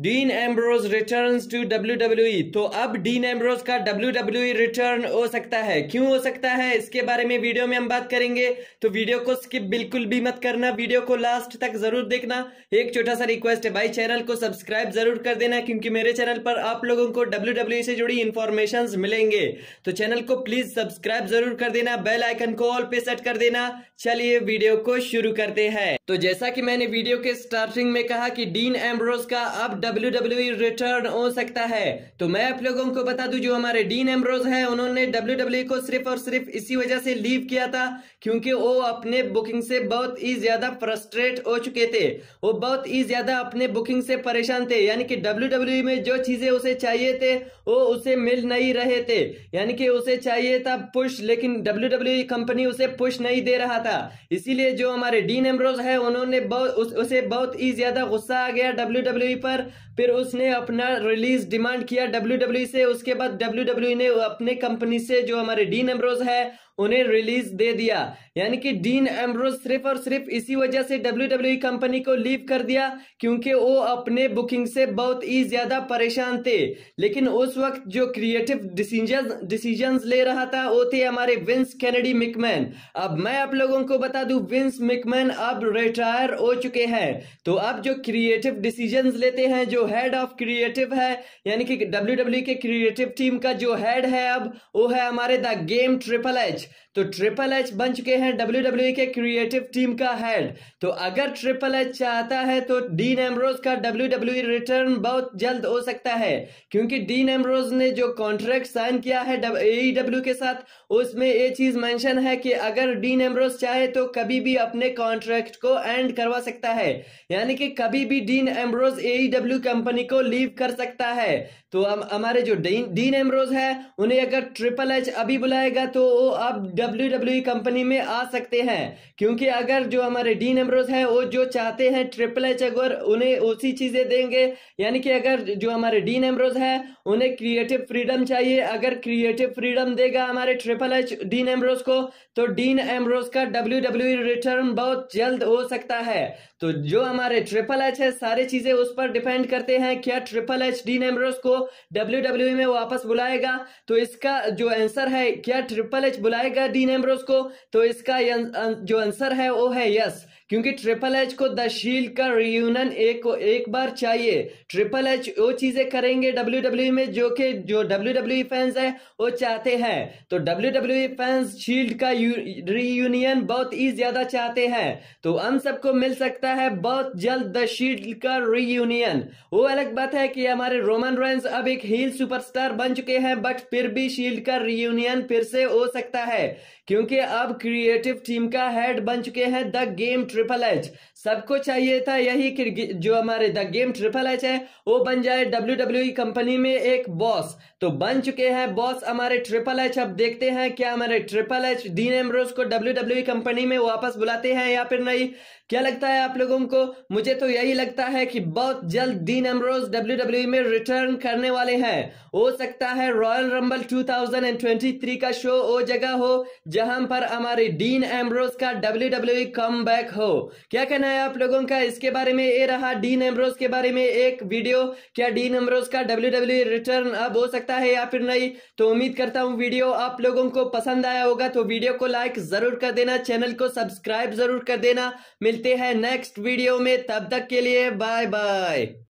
dean Ambrose return to W W तो अब Dean Ambrose का डब्ल्यू डब्ल्यू रिटर्न हो सकता है क्यों हो सकता है इसके बारे में वीडियो में हम बात करेंगे तो वीडियो को स्किप बिल्कुल भी मत करना वीडियो को लास्ट तक जरूर देखना एक छोटा सा रिक्वेस्ट है भाई चैनल को सब्सक्राइब जरूर कर देना क्योंकि मेरे चैनल पर आप लोगों को डब्ल्यू e से जुड़ी इन्फॉर्मेशन मिलेंगे तो चैनल को प्लीज सब्सक्राइब जरूर कर देना बेल आइकन को ऑल पे सेट कर देना चलिए वीडियो को शुरू करते हैं तो जैसा की मैंने वीडियो के स्टार्टिंग में कहा कि डीन एम्ब्रोज का अब डब्ल्यू डब्ल्यू रिटर्न हो सकता है तो मैं आप लोगों को बता दूं जो हमारे डीन एमरोज है उन्होंने डब्ल्यू डब्ल्यू e को सिर्फ और सिर्फ इसी वजह से लीव किया था क्योंकि वो अपने बुकिंग से बहुत ही ज्यादा फ्रस्ट्रेट हो चुके थे वो बहुत ही ज्यादा अपने बुकिंग से परेशान थे यानी कि डब्ल्यू डब्ल्यू e में जो चीजें उसे चाहिए थे वो उसे मिल नहीं रहे थे यानी कि उसे चाहिए था पुश लेकिन डब्ल्यू डब्ल्यू कंपनी उसे पुश नहीं दे रहा था इसीलिए जो हमारे डीन एमरोज है उन्होंने बहुत उस, उसे बहुत ही ज्यादा गुस्सा आ गया डब्ल्यू डब्ल्यू e पर फिर उसने अपना रिलीज डिमांड किया डब्ल्यू e से उसके बाद डब्ल्यू e ने अपने कंपनी से जो हमारे डीन एम्ब्रोज है उन्हें रिलीज दे दिया यानी कि डीन एम्ब्रोज सिर्फ और सिर्फ इसी वजह से डब्ल्यू कंपनी e को लीव कर दिया क्योंकि वो अपने बुकिंग से बहुत ही ज्यादा परेशान थे लेकिन उस वक्त जो क्रिएटिव डिसीजन डिसीजन ले रहा था वो थे हमारे विंस कैनेडी मिकमैन अब मैं आप लोगों को बता दू विंस मिकमैन अब रिटायर हो चुके हैं तो अब जो क्रिएटिव डिसीजन लेते हैं हैं जो हेड ऑफ क्रिएटिव है यानी कि डब्ल्यू डब्ल्यू e के क्रिएटिव टीम का जो हेड है अब वो है हमारे द गेम ट्रिपल एच तो ट्रिपल एच बन चुके हैं डब्ल्यू डब्ल्यू e के क्रिएटिव टीम का हेड तो अगर ट्रिपल एच चाहता है तो डीन एमरोज का डब्ल्यू डब्ल्यू रिटर्न बहुत जल्द हो सकता है क्योंकि डीन एमरोज ने जो कॉन्ट्रैक्ट साइन किया है एईडब्ल्यू e के साथ उसमें ये चीज मेंशन है कि अगर डीन एमरोज चाहे तो कभी भी अपने कॉन्ट्रैक्ट को एंड करवा सकता है यानी कि कभी भी Dean Ambrose AEW W company को लीव कर सकता है तो हम हमारे जो डीन एमरोज है उन्हें अगर ट्रिपल एच अभी बुलाएगा तो वो अब डब्ल्यू डब्ल्यू कंपनी में आ सकते हैं क्योंकि अगर जो हमारे डीन एमरोज है वो जो चाहते हैं ट्रिपल एच अगर उन्हें उसी चीजें देंगे यानी कि अगर जो हमारे डीन एमरोज है उन्हें क्रिएटिव फ्रीडम चाहिए अगर क्रिएटिव फ्रीडम देगा हमारे ट्रिपल एच डीन एमरोज को तो डीन एमरोज का डब्ल्यू डब्ल्यू रिटर्न बहुत जल्द हो सकता है तो जो हमारे ट्रिपल एच है सारी चीजें उस पर डिपेंड रिकमेंड करते हैं क्या ट्रिपल एच डी नेमरोस को डब्ल्यू डब्ल्यू e में वापस बुलाएगा तो इसका जो आंसर है क्या ट्रिपल एच बुलाएगा डी नेमरोस को तो इसका अं, जो आंसर है वो है यस क्योंकि ट्रिपल एच को द शील का रियूनियन एक को एक बार चाहिए ट्रिपल एच वो चीजें करेंगे डब्ल्यू डब्ल्यू e में जो कि जो डब्ल्यू डब्ल्यू फैंस है वो चाहते हैं तो डब्ल्यू डब्ल्यू फैंस शील्ड का रियूनियन बहुत ही ज्यादा चाहते हैं तो हम सबको मिल सकता है बहुत जल्द द शील्ड का रियूनियन वो अलग बात है कि हमारे रोमन रेंस अब एक हील सुपरस्टार बन चुके हैं बट फिर भी शील्ड का रियूनियन फिर से हो सकता है क्योंकि अब क्रिएटिव टीम का हेड बन चुके हैं द गेम ट्रिपल एच सबको चाहिए था यही जो हमारे द गेम ट्रिपल एच है वो बन जाए डब्ल्यू डब्ल्यू कंपनी में एक बॉस तो बन चुके हैं बॉस हमारे ट्रिपल एच अब देखते हैं क्या हमारे ट्रिपल एच डीन एमरोज को डब्ल्यू डब्ल्यू कंपनी में वापस बुलाते हैं या फिर नहीं क्या लगता है आप लोगों को मुझे तो यही लगता है कि बहुत जल्द डीन एम्ब्रोज डब्ल्यू में रिटर्न करने वाले हैं हो सकता है रॉयल रंबल 2023 का शो वो जगह हो जहां पर हमारे डीन एम्ब्रोज का डब्ल्यू कम बैक हो क्या कहना है आप लोगों का इसके बारे में ये रहा डीन एम्ब्रोज के बारे में एक वीडियो क्या डीन एम्ब्रोज का डब्ल्यू डब्ल्यू रिटर्न अब हो सकता है या फिर नहीं तो उम्मीद करता हूँ वीडियो आप लोगों को पसंद आया होगा तो वीडियो को लाइक जरूर कर देना चैनल को सब्सक्राइब जरूर कर देना मिलते हैं नेक्स्ट वीडियो में तब तक के लिए बाय बाय